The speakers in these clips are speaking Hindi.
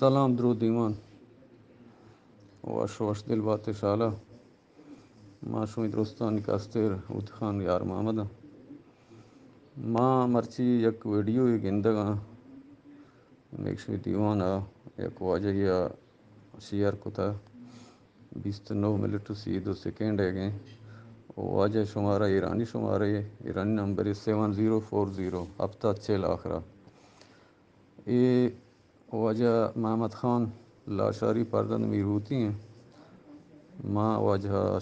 सलाम दरुद ईमान वश वश दिल बात शाला माशूमी दुरुस्तान कास्तिर उद खान यार महमद मां मर्ची यक वीडियो ही गिंदगा नेक्स्ट दीवाना यक वाजया शेयर कुता बीस नौ मिनट सी दो सेकेंड है गए वाजह शुमारा ईरानी शुमार है ईरानी नंबर है सेवन ज़ीरो फोर ज़ीरो हफ्ता छः लाखरा ये वजह महमद ख़ान लाशारी पार्दन मीर होती हैं माँ वजह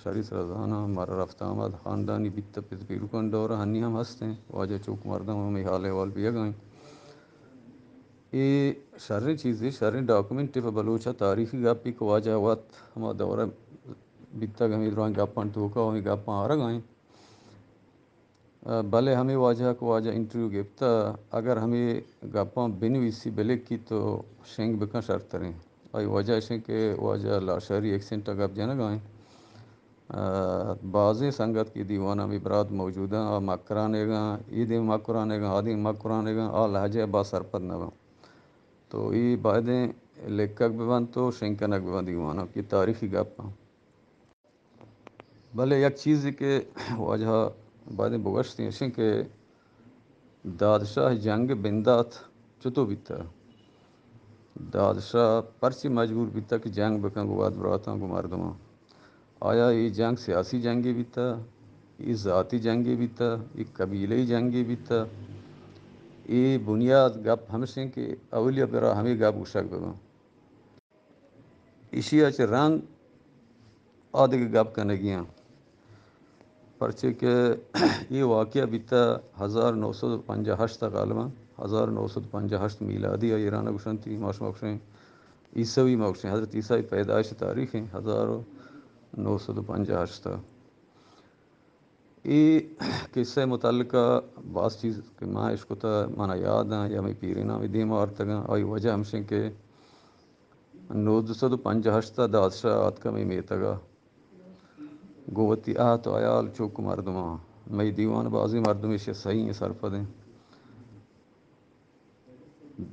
शरी रजाना हमारा रफ्त आमद ख़ानदानी बित पीरकन डोर हनी हम हंसते हैं वजह चौक मरदम हमें हाल हवाल भी गए ये सारे चीज़ें सारे डॉक्यूमेंट टिफ बलोचा तारीखी गापी को वाजा वत हमारा दौरा बिता गए गापां ठोका हमें गापां आ रहा गाएँ भले हमें वाजा को वाजा इंटरव्यू गिप्ता अगर हमें गापा बिन इसी बेले की तो शेंग बिका शर्त तरें आई वजह ऐसे के वजह लाशारी एक्सेंट अगर आप जाना गाएँ बाज़ संगत की दीवाना भी बरात मौजूद हैं आ मकरानेगा ईद मकरानेगा आदि मकरानेगा आ लहजे बा सरपत नवा तो ये बायदें लेखक भी बन तो शेंकनक भी बन दीवाना की तारीखी गप भले एक चीज़ के वजह थी Bogash के दादशाह जंग Jang चुतो बीता दादशाह परसी मजबूर बीता कि जंग बकन को बाद को मार दवा आया ये जंग सियासी जंगे बीता ये ज़ाती जंगे बीता ये कबीले जंगे बीता ये बुनियाद गप हमसे के अवलिया बरा हमें गप उशक दवा इसी अच रंग आदि गप कनगियाँ पर्चे के ये वाक़ बीता हज़ार नौ सौ पंजाहट तक आलमा हज़ार नौ सौ मीला आदि या ईरान गुशन थी माश मौकें ईसवी मौकें हज़रत ईसा की पैदाइश तारीख है हज़ार नौ सौ पंजाहट तक ये किस्से मुतल बास चीज़ के माँ इसको तो माना याद हैं या मैं पीरना भी दी मार तक वजह हमसे के नौ सौ तक दादशाह आत का मैं मेतगा गोवती आत आयाल चुक मरदमा मई दीवान बाजी मरदमी शे सही सरफदें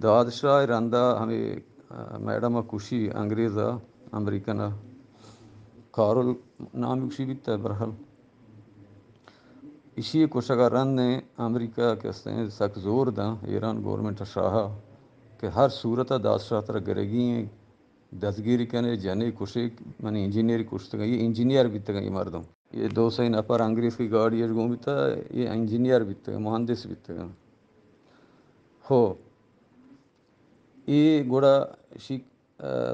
दादशाह रंदा हमें मैडम खुशी अंग्रेज़ा अमरीकन कारुल नाम खुशी भी तय तो बरहल इसी कुशगा रन ने अमरीका के सख जोर दा ईरान गवर्नमेंट शाह के हर सूरत दादशाह तर गरेगी දස්ගීරි කනේ जने කුෂේ මන इंजीनियर कुछ ये इंजीनियर भी तक मरदम ये दो सही नफर अंग्रेज की गाड़ी ये घूमी था ये इंजीनियर भी तक मुहंदिस भी तक हो ये गोड़ा शी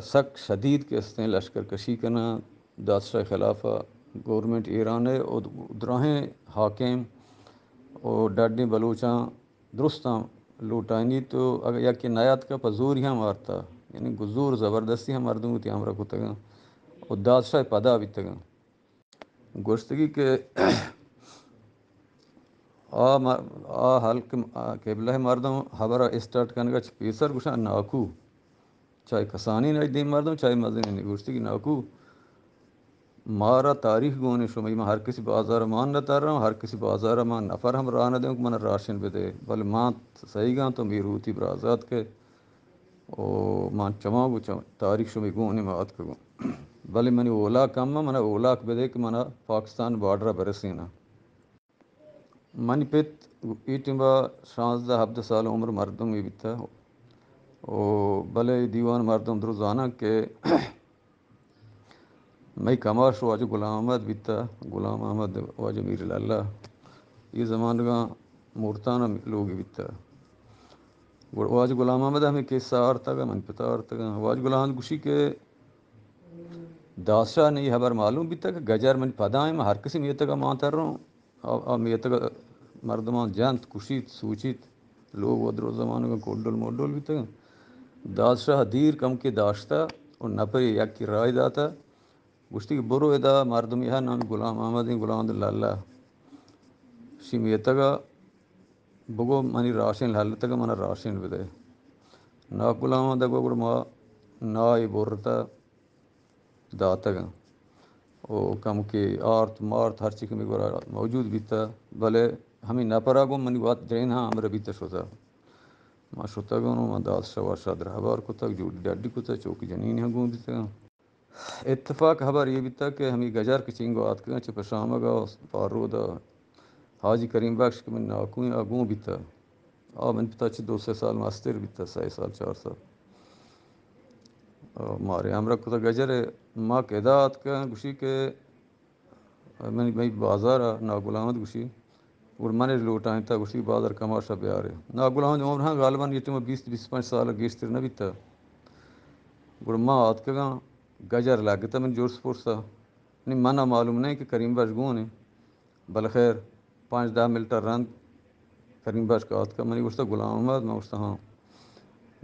सख्त शदीद के हस्ते लश्कर कशी करना दादशाह खिलाफा गवर्नमेंट ईरान है और उदराहें हाकिम और डाडे बलोचा दुरुस्ता लूटानी तो अगर या कि नायात का पजूर यहाँ मारता यानी गुजूर ज़बरदस्ती हम अर्दू त्याम रखो उदास पदा भी तक गुश्तगी के आ हल हल्क केबल मरदम हबर स्टार्ट करने का पीसर गुशा नाकू चाहे कसानी नहीं दी मरदम चाहे मजदूर नहीं गुश्तगी नाकू मारा तारीख गोने शुमई मैं हर किसी बाजार मान न तार रहा हर किसी बाजार मान नफर हम राना दें मन राशन पे दे भले मां सही गां तो थी बराजात के मान चमा चम तारीख शुमी को बल मन ओला कम मन ओला बेदे मन पाकिस्तान बॉर्डर बरसीना मनपेत ईटिबा शांस दब्द साल उम्र मर्दम इबिता ओ भले दीवान मर्दम द्रुजाना के मई शो वाज गुलाम अहमद बिता गुलाम अहमद वाज मीर लल्ला ये जमान का मूर्ताना लोग बिता गुलाम हमें ವಾಜ್ ಗುಲಾಮ್ ಅಹಮದ್ ಹಮಿ ಕೇಸ ಅರ್ತಗ ಮನ್ಪಿತ ಅರ್ತಗ ವಾಜ್ ಗುಲಾಮ್ ಗುಷಿಗೆ दासरा नहीं हबर मालूम भी तक गजर मन पदा है मैं हर किसी में का माँ तर रहा हूँ और मेत का मर्दमा जंत खुशित सूचित लोग वद्रो जमाने का कोडल मोडल भी तक दासरा दीर कम के दाशता और नपर या की राय दाता गुश्ती के बुरो एदा मर्दम यह नाम गुलाम अहमद गुलाम लाला शिमेतगा భగోమని రాసిన లలితగా మన मन విదే నా కులామ దగ్గర మా నా ఈ బుర్రత దాతగా ओ कम के आर्त मार्त हर चिक में गोरा मौजूद बीता भले हमें न परा गो मन बात द्रेन हाँ अमर बीता श्रोता माँ श्रोता गो माँ दास सवा साद हबार को तक जोड़ी डाडी को तक चौकी जनीन है गो बीता इतफाक हबार ये बीता कि हमें गजर के चिंगो आत गा पारो दा हाजी करीम Hacı Kerim Bakş kimin nakun ya gun bita. A min pita çi 2 saal master bita 6 saal 4 saal. मारे हमरा को गजर है माँ केदात कह गुशी के मैंने भाई बाजार ना गुलामत गुशी और मैंने आए था गुशी बाजार कमाशा ब्यार है ना गुलाम जो हाँ गालबन ये तुम्हें बीस बीस पाँच साल गेस तिर न बीता और माँ आत के गाँ गजर लागे था मैंने जोर स्पोर्ट्स था नहीं माना मालूम नहीं कि करीम बजगू ने बल खैर पाँच दह मिंट रंग फिर बस का त मैंने उस ग़ुलाम अहमद मैं उस हाँ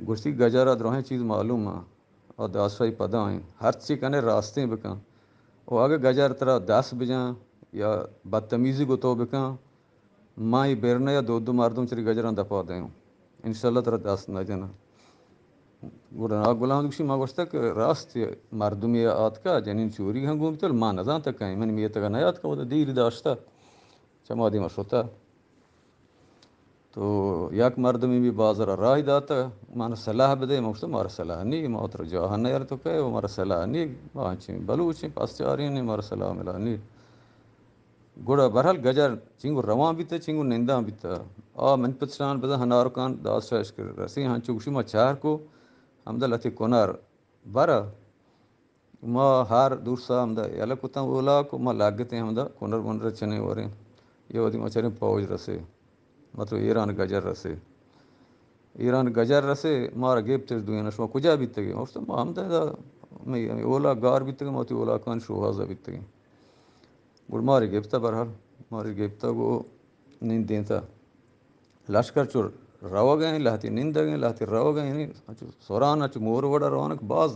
गुस्ती गजर अदरोहें चीज़ मालूम आहे और दस भाई पता आहिनि हर चीज़ कहने रास्ते बिकां और अगर गजर तरह दस बजा या बदतमीज़ी गुतो तो माँ ही बेरना या दो दो मार मारदूं चरी गजरां दफ़ा इन शाला तरह दस न जना गुरना गुलाम दुखी मां गोश तक रास्त मरदुम आत का जनिन चोरी हम घूमतल मां नजा तक कहीं मन मियत का नयात का वो तो दीर दाश्ता شما دیما شتا تو یک مردمی بی بازار رای داتا من صلاح بده ما گفتم مار صلاح نی ما تر جهان یار تو که مار صلاح نی ما چیم بلوچیم پاس چاری نی مار صلاح ملا نی گوڑا بہرحال گجر چنگو رواں بھی تھا چنگو نینداں بھی تھا آ من پتسان بدا ہنار کان داس شاش کر رسی ہاں چوکشی ما چار کو ہمدا لتی کونار بارا ما ہار دور سا ہمدا یلا کوتا اولا کو ما لاگتے ہمدا کونر بنر چنے ورے 예어디마처럼 파우즈라세 마트로 이란 가자라세 이란 가자라세 마라 갭테르 두야나슈마 쿠자 비트게 어스타 마함다다 मैं ओला गार बीतगे माती ओला कान शोहाजा बीतगे गुड़ मारे गेपता बहरहाल मारे गेपता को नींद देता लश्कर चोर रवा गए लाती नींद गए लाती रवा गए अच्छा सोरान अच अच्छा मोर वड़ा रवानक बाज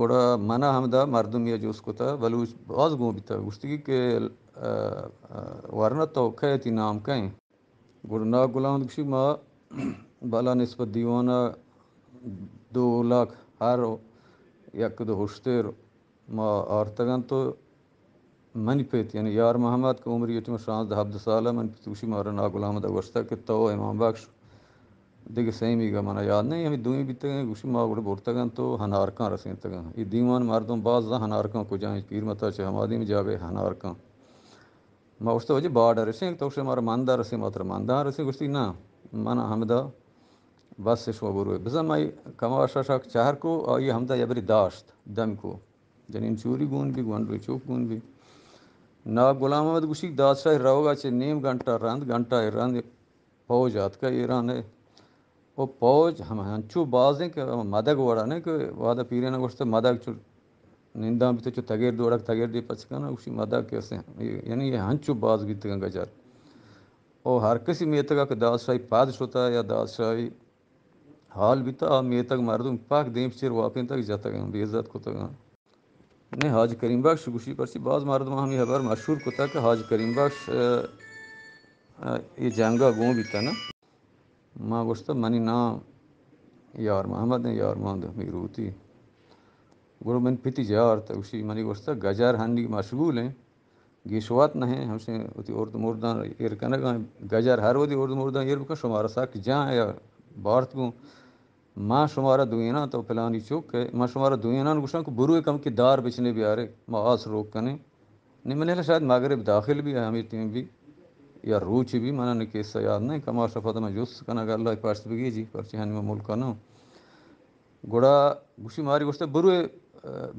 కూడా మన హమద మర్దుమియా చూసుకుతా బలు బాజ్ గోబిత ఉష్తికి వరణ తౌఖయతి నామ్ కై ना गुलाम बख्शी माँ बाला नस्बत दीवाना दो लाख हर एक दो हुश्तेर माँ और तगन तो मन पेत यानी यार मोहम्मद की उम्र ये शांत हब्द साल मन पितुशी मारा ना गुलाम दगश्ता के तो इमाम बख्श ಇದಕ್ಕೆ सही ಗಮನ ಯಾದನೆ ಹಮಿ ದುಯಿ ಬಿತ್ತಗ ಗುಶಿ ಮಾಗುಡ ಬರ್ತಗನ್ ತೋ ಹನಾರ್ಕಾ ರಸೆಂತಗ ಈ ದೀವಾನ್ ಮರ್ದಂ ಬಾಜ ಹನಾರ್ಕಾ ಕುಜಾಯಿ ಪೀರ್ ಮತ ಚ ಹಮಾದಿ ಮಿ ಜಾಬೆ वजह तो उसे मार मानदार रसे मात्र मानदार रसे गुस्ती ना माना हमदा बस से शो बुरु बस माई कमा शक चार को और ये हमदा यबरी दाश्त दम को जन चूरी गुन भी गुन भी चूक भी ना गुलाम अहमद गुशी दादशाह रहोगा चे नेम घंटा रंद घंटा का ईरान है वो ಪೌಜ್ ಹಮ ಹಂಚು ಬಾಜಿಂಗ್ ಮದಗ ಓಡಾನೆ ವಾದ ಪೀರೇನ ಗೊಸ್ತ ಮದಗ ಚು ನಿಂದಾ ಬಿತ ಚು ತಗೇರ್ ದೋಡಕ ತಗೇರ್ ದಿ ಪಚಕನ ಉಸಿ ಮದಗ ಕೇಸೆ यानी ये हंचु बाज गीत गंगा गजर और हर किसी मेतक का दास शाही पाद है या दास शाही हाल भी तो बिता मेतक मरदम पाक देव चिर वापिन तक जाता गया बेइज्जत को तक तो ने हाज करीम बख्श गुशी पर सी बाज मरद हम ये खबर मशहूर को तक हाज करीम बख्श ये जंगा गो था ना मागुश्ता मनी ना यार मोहम्मद महमद यार महमद मिगरूती गुरु मन पिति जार तक उसी मनी गोश्ता गजर हंडी मशगूल हैं गेशवात न है हमसे उति उर्द मुर्दा एर कनगा गजर हर वदी उर्द मुर्दा इर का शुमारा साक जहाँ या भारत को माँ शुमारा दुएना तो फलानी चौक है माँ शुमारा दुएना गुस्सा को बुरुए कम के दार बेचने भी आ रहे माँ आस रोक कने निमने शायद मागरब दाखिल भी है हमें टीम भी या रुचि भी मन के सयाद नहीं कमर सफद में जुस कना गल पार्श बिगी जी पर्ची हन में मुल्क नो गुड़ा गुशी मारी गुस्ते बुरुए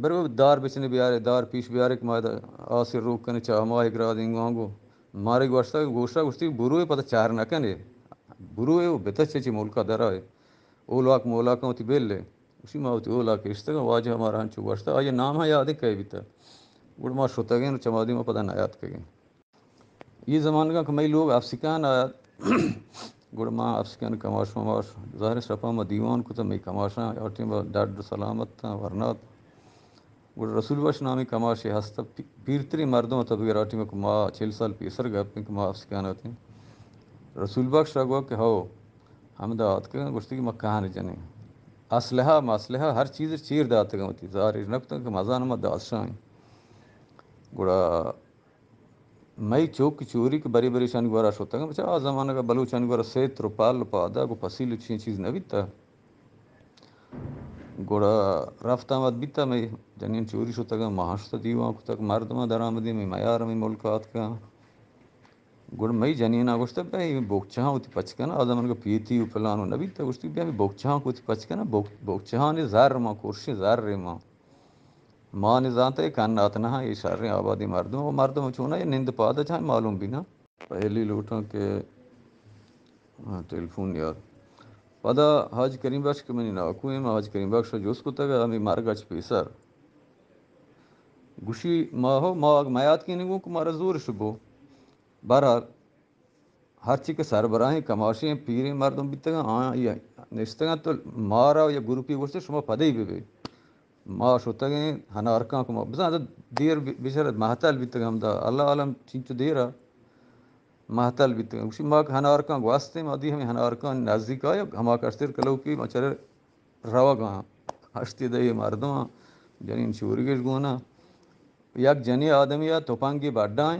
बरवे दार बिचने बिहारे दार पीस बिहारे के मायदा आसिर रोक कने चाह माह इकरा दिन गांगो मारी गुस्ता की गुस्ती बुरुए पता चार ना कहने बुरुए वो बेतर चेची मुल्क का दरा है ओलाक मोलाक में उती बेल ले उसी माह उती रिश्ते का वाजे हमारा हंचू आज नाम है याद ही कई बिता गुड़ मार सोता गया चमादी में पता नायात कहीं ये ज़माने का कमई लोग अफसिकान गुड़ मां अफसिकान कमाश ममाश ज़ाहिर शफा म दीवान को मई कमाशा डाट डाड सलामत था वरनात गुड़ रसूल बश नामी कमाश हस्त पीरतरी मर्दों गिर राटी में कुमा छेल साल पीसर गए अपने कुमा अफसिकान आते रसूल बख्श रगो के हो हम दात के गुश्ती की मक्का नहीं जने असलह मसलह हर चीज़ चीर दात गमती ज़ाहिर नब मज़ा नमा दाशाएँ गुड़ा ಮೈ ಚೋಕ್ ಚೂರಿಕ್ ಬರೀ ಬರೀ ಶನಿವಾರ ಅಷ್ಟೊತ್ತಾಗ ಮಚ್ಚ ಆ ಜಮಾನಾಗ ಬಲು ಶನಿವಾರ ಸೇತ್ರ ಪಾಲು ಪಾದಾಗ ಪಸೀಲು ಚೀಚಿನ ಬಿತ್ತ ಗೋಡ ರಫ್ತಾಮದ್ ಬಿತ್ತ ಮೈ ಜನಿನ್ ಚೂರಿ ಶೊತ್ತಾಗ ಮಹಾಷ್ಟ ದೀವ ಕುತ್ತಾಗ ಮಾರ್ದಮ ದರಾಮದಿ ಮೈ ಮಯಾರ ಮೈ ಮುಲ್ಕ ಆತ್ಕ ಗುಡ ಮೈ ಜನಿನ್ ಆಗೋಷ್ಟ ಬೈ ಬೋಕ್ಚಹ ಉತಿ ಪಚ್ಕನ ಆದಮನಗ ಪೀತಿ ಉಪಲಾನು ನಬಿತ್ತ ಉಷ್ಟಿ ಬೈ ಬೋಕ್ಚಹ ಕುತಿ ಪಚ್ಕನ ಬೋಕ್ ಬೋಕ್ಚಹ ನಿ ಜಾರ್ ಮಾ ಕೋರ್ಶಿ ಜಾರ್ ರೇ ಮಾ मान ज़ात कन है ये शार आबादी मर्दों वो मर्दों चूना ये निंद पाद चाहे मालूम भी ना पहली लूटों के टेलीफोन यार पदा हज करीम बख्श के मैंने ना कुएं में हज करीम बख्श जो उसको तक हमें पे सर गुशी माँ हो मा मायात की निगों को मारा जोर शुभो बहरहाल हर चीज़ के हैं सरबराहें हैं पीरें मर्दों बीतगा हाँ ये निश्चित तो मारा या गुरु की पी से शुमा पदे ही भी, भी। माश होता है हना अर्का को दीर बिशर महताल बीत हम दा अल्लाह आलम चिंच देरा महताल बीत उसी माँ हना अर्का वास्ते में आदि हमें हना अर्का नजदीक आए हम आकर सिर कलो की मचरे रवा गां हस्ती दई मरदमा जनीन शूरगेश गुना यक जनी आदमी या तोपांगी बाडाए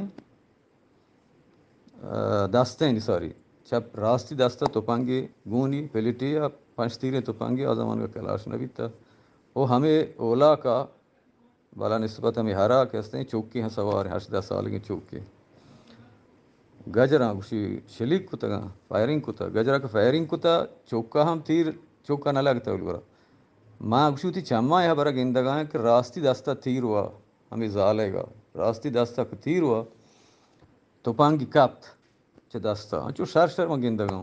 दास्ते सॉरी छप रास्ती दास्ता तोपांगी गूनी फिलिटी या पंच तीरें तोपांगी आजमान का कैलाश नबीता वो हमें ओला का बाला नस्बत हमें हरा कहते हैं चौके हैं सवार हर्ष दस साल के चौके गजरा उसी शलीक कुता फायरिंग कुता गजरा का फायरिंग कुता चौका हम तीर चौका ना लगता है उलगरा माँ उसी थी चम्मा यहाँ बरा गेंदगा कि रास्ती दस्ता तीर हुआ हमें जालेगा रास्ती दस्ता का तीर हुआ तो पांगी कप्त च दास्ता चो हाँ, शर शर गेंदगा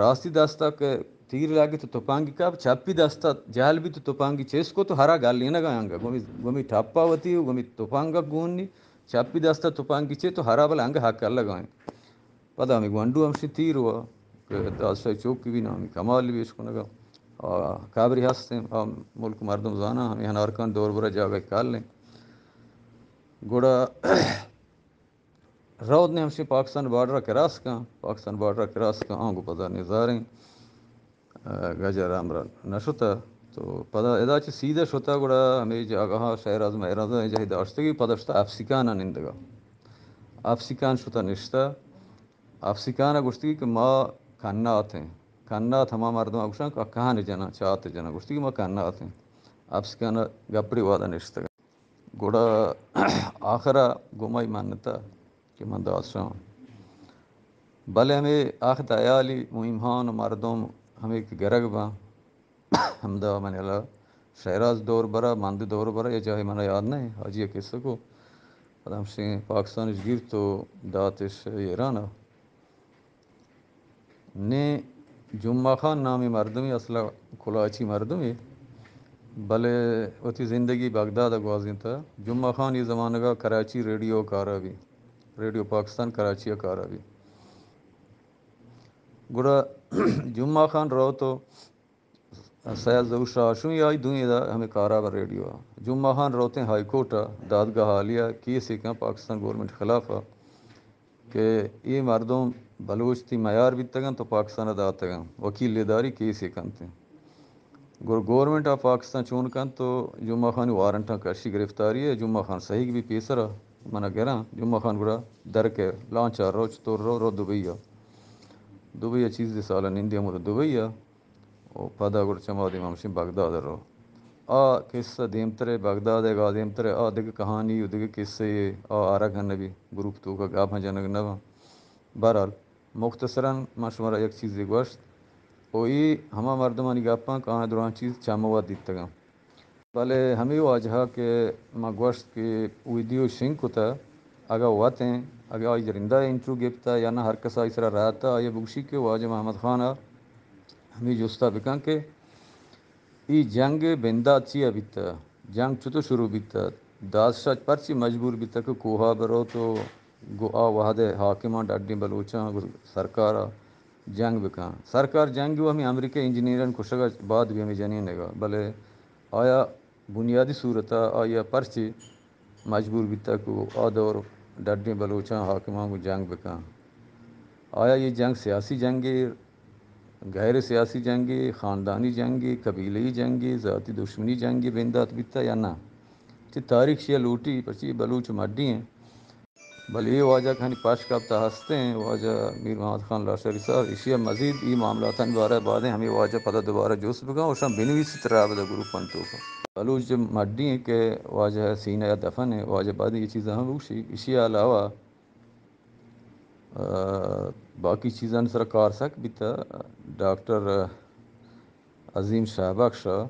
रास्ती दस्ता के तीर लागे तो तुफांगी का चप्पी दस्ता जाल भी तो तुफांगी चेस्को तो हरा गाल लेना गया अंग गोमी गोमी ठप्पा होती गोमी तुफांगा गोनी चप्पी दस्ता तुफांगी चे तो हरा बल अंग हाक कर लगा पता हमें गुंडू हमसे तीर हुआ दस से चौक की भी ना हमें कमाल भी इसको ना काबरी हास्ते हम मुल्क मर्दम जाना हमें हनार दौर बुरा जागे काल लें घोड़ा रौद ने हमसे पाकिस्तान बॉर्डर के रास का पाकिस्तान बॉर्डर के का आंगो पता नहीं जा रहे गजराम्र न श्रुत तो पद यदा सीद श्रुत गुण हमें जगह शहराज महराज जहिद अष्टगी पदष्ट आपसिकान निंदग आपसिकान श्रुत निष्ठ आपसिकान गुस्ती कि माँ खान्ना आते हैं खान्ना थमा मर्दमा गुषा कहाँ जना चाहते जना गुष्टगी माँ खान्ना आते हैं आपसिकान गपड़ी वादा निष्ठ गुड़ा आखरा गुमाई मान्यता कि मंद आश्रम भले हमें आख दयाली मुहिमान मर्दों हम एक ಆಮೇಲೆ ಗರಗ ಬಾ मैंने ಮನೆಯಲ್ಲ शहराज दौर बरा मंद दौर बरा ये चाहे मैंने याद नहीं हाजी ये किस्से को आदम सिंह पाकिस्तान गिर तो दात दातिश ईरान ने जुम्मा खान नामी मरदमी असला खुलाची अच्छी मरदमी भले उसकी ज़िंदगी बगदाद अगवाजी था जुम्मा खान ये ज़माने का कराची रेडियो कारा भी रेडियो पाकिस्तान कराची कारा भी गुड़ा जुम्मा खान रो तो सयालदूशाशू या दुई हमें कारावर रेडियो जुम्मा खान रोते हाईकोर्ट दादगाह हालिया की सिका पाकिस्तान गवर्नमेंट खिलाफ के ये मर्दों बलोच थी मैार भी तगन तो पाकिस्तान अदा तगन वकीलेदारी की सिकन थे गुर गवर्नमेंट ऑफ पाकिस्तान चून कन तो जुम्मा खान वारंट कशी गिरफ्तारी है जुम्मा खान सही भी पेसर मना गहरा जुम्मा खान गुरा दर के लॉन्च रोच तो रो रो दुबई आ चीज Dov'è accise sala nindia mura dov'è पदा pada gur chamadi mamshi Baghdad ro आ किस्सा देमतरे बगदाद गा देमतरे आ दिग कहानी उदिग किस्से ये आ आरा घन भी ग्रुप तो का गा भजनग नव बहरहाल मुख्तसरन मशमरा एक चीज़ एक वश ओ ये हमा मर्दमानी गापा कहाँ दौरान चीज़ चामवा दी तगा भले हमें वो आजहा के माँ के उदियो शिंग कुता अगर वाते हैं अगर आज जरिंदा इंट्रू गिफ्ता या ना हर कसा इस रहता ये बुशी के वाज मोहम्मद खान हमें जुस्ता बिका के ई जंग बिंदा अच्छी है बीता जंग छुतो शुरू बीत दास सच परची मजबूर बीत को कोहा बरो तो गो आ वहा दे हाकिमा डाडी बलोचा सरकार जंग बिका सरकार जंग वो हमें अमरीके इंजीनियर खुशग बाद भी हमें जानी नेगा भले आया बुनियादी सूरत आया पर्ची मजबूर बीता को अदौर और डाडे बलोचा हाकमा को जंग बका आया ये जंग सियासी है गैर सियासी जंग है ख़ानदानी जंगे जंग जंगे ज़ाती दुश्मनी जंगे बिंदात बीता या ना तो तारीख शिया लूटी पची बलूच मडी हैं भले वाजा खानी पाश का तहस्ते हंसते हैं वाजा मीर मोहम्मद खान लाशरी साहब इसिया मजीद ये मामला था दोबारा बाद हमें वाजा पता दोबारा जोश बगा और शाम बिनवी गुरु पंतों का जो मड्डी के है सीन या दफन है बाद ये चीज़ें हम बख्शी इसी अलावा बाकी चीज़ें सरकार सक भी था doctor Azim Shahbag Shah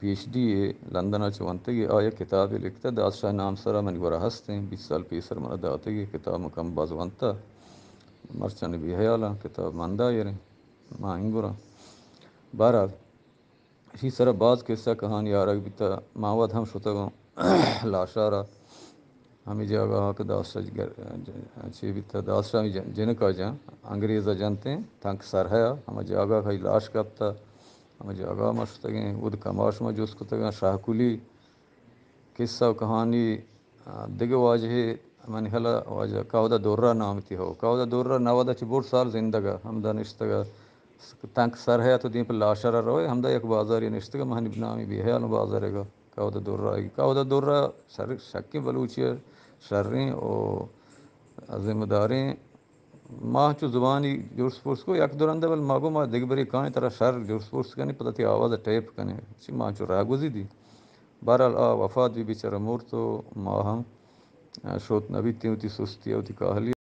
P H D ए लंदन चवंते गे आया किताब लिखता दास शाह नाम सरा मन गुरा हंसते हैं बीस साल पी सर मन दाते गए किताब मकम बाज बाजवंता मरचन भी है आला किताब मानदा ये यार माँ इंगुरा बहरहाल इसी तरह बाज़ किस्सा कहानी आरग भी बीता मावत हम शुतगों लाशारा हमें जगह हक हाँ दास अच्छे बीता था जिन का जा अंग्रेज़ा जानते हैं तंग सर है हम जगह खाई लाश कब जगह हम सुत गए उद कमाश में जूस कुत शाहकुली किस्सा कहानी दिग है मन हला वाजह कावदा दौर्रा नाम थी हो कावदा दौर्रा नवादा चिबोर साल जिंदगा हम दानिश्तगा تنگ سر ہے تو دیم پر لاشر روی ہم دا یک بازاری نشتے گا مہنی بنامی بھی ہے انو بازارے گا کاؤ دا دور رائی کاؤ دا دور را شر شکی بلوچی شرین او ذمہ داریں ماں چو زبانی جوڑ سپورس کو یک دوران دا بل ماگو ماں دیگ بری کائیں طرح شر جوڑ سپورس کنی پتہ تی آواز ٹیپ کنی چی ماں چو راگوزی دی بہرحال آ وفات بھی بیچارہ مور تو ماں ہم شوت نبی تیوتی سستی اوتی کاہلی